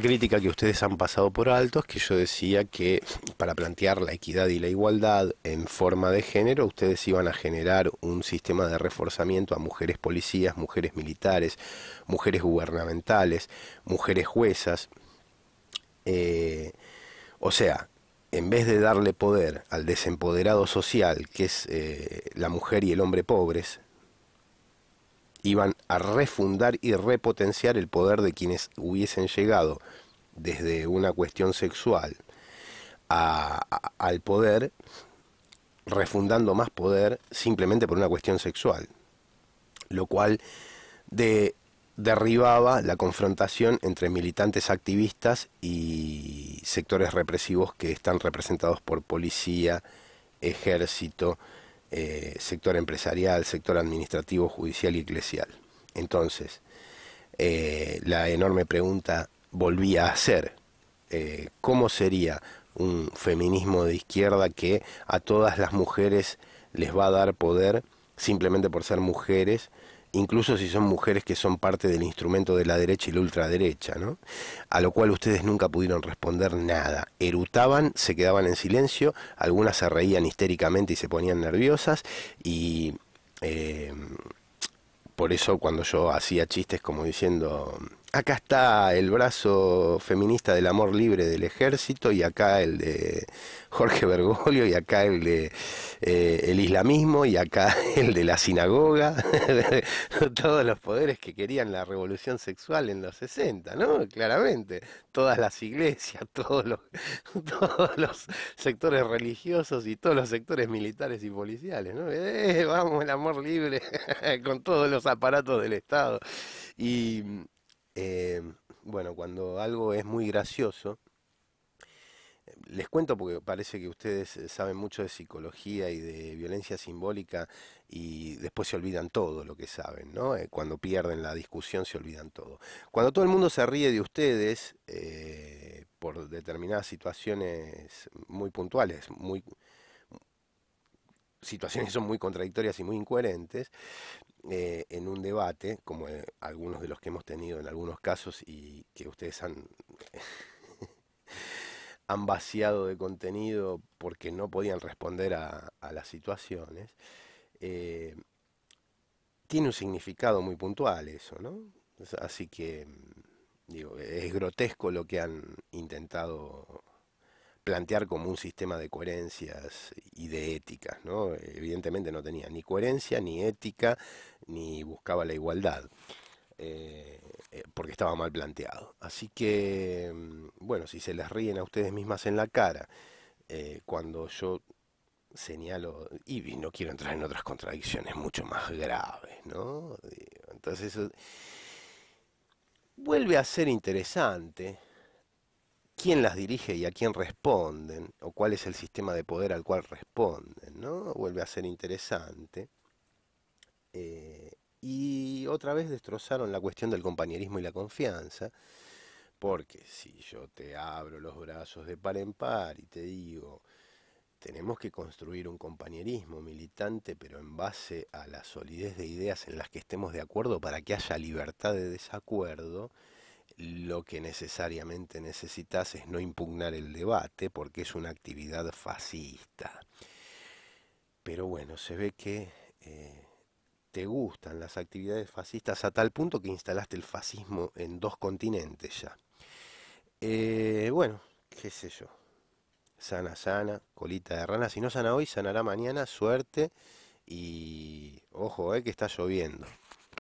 crítica que ustedes han pasado por alto es que yo decía que para plantear la equidad y la igualdad en forma de género, ustedes iban a generar un sistema de reforzamiento a mujeres policías, mujeres militares, mujeres gubernamentales, mujeres juezas. Eh, o sea, en vez de darle poder al desempoderado social, que es eh, la mujer y el hombre pobres, iban a refundar y repotenciar el poder de quienes hubiesen llegado desde una cuestión sexual al poder, refundando más poder simplemente por una cuestión sexual, lo cual derribaba la confrontación entre militantes activistas y sectores represivos que están representados por policía, ejército, eh, sector empresarial, sector administrativo, judicial y eclesial. Entonces, eh, la enorme pregunta volvía a ser, eh, ¿cómo sería un feminismo de izquierda que a todas las mujeres les va a dar poder simplemente por ser mujeres incluso si son mujeres que son parte del instrumento de la derecha y la ultraderecha, ¿no? A lo cual ustedes nunca pudieron responder nada. Erutaban, se quedaban en silencio, algunas se reían histéricamente y se ponían nerviosas y... Eh, por eso cuando yo hacía chistes como diciendo acá está el brazo feminista del amor libre del ejército y acá el de Jorge Bergoglio y acá el de eh, el islamismo y acá el de la sinagoga, todos los poderes que querían la revolución sexual en los 60, ¿no? Claramente, todas las iglesias, todos los, sectores religiosos y todos los sectores militares y policiales, ¿no? Eh, vamos, el amor libre con todos los aparatos del Estado. Y, eh, bueno, cuando algo es muy gracioso, les cuento porque parece que ustedes eh, saben mucho de psicología y de violencia simbólica y después se olvidan todo lo que saben, ¿no? Eh, cuando pierden la discusión se olvidan todo. Cuando todo el mundo se ríe de ustedes por determinadas situaciones muy puntuales, muy situaciones son muy contradictorias y muy incoherentes eh, en un debate, como eh, algunos de los que hemos tenido en algunos casos y que ustedes han, han vaciado de contenido porque no podían responder a, las situaciones, eh, tiene un significado muy puntual eso, ¿no? Así que, es grotesco lo que han intentado plantear como un sistema de coherencias y de éticas. ¿no? Evidentemente no tenía ni coherencia, ni ética, ni buscaba la igualdad, eh, eh, porque estaba mal planteado. Así que, mm, bueno, si se les ríen a ustedes mismas en la cara, eh, cuando yo señalo, y no quiero entrar en otras contradicciones mucho más graves, ¿no? Entonces eso vuelve a ser interesante quién las dirige y a quién responden, o cuál es el sistema de poder al cual responden, ¿no? Vuelve a ser interesante. Eh, y otra vez destrozaron la cuestión del compañerismo y la confianza, porque si yo te abro los brazos de par en par y te digo, tenemos que construir un compañerismo militante, pero en base a la solidez de ideas en las que estemos de acuerdo para que haya libertad de desacuerdo, lo que necesariamente necesitas es no impugnar el debate porque es una actividad fascista. Pero bueno, se ve que eh, te gustan las actividades fascistas a tal punto que instalaste el fascismo en dos continentes ya. Eh, bueno, qué sé yo. Sana, sana, colita de rana. Si no sana hoy, sanará mañana. Suerte. Y ojo, eh, que está lloviendo.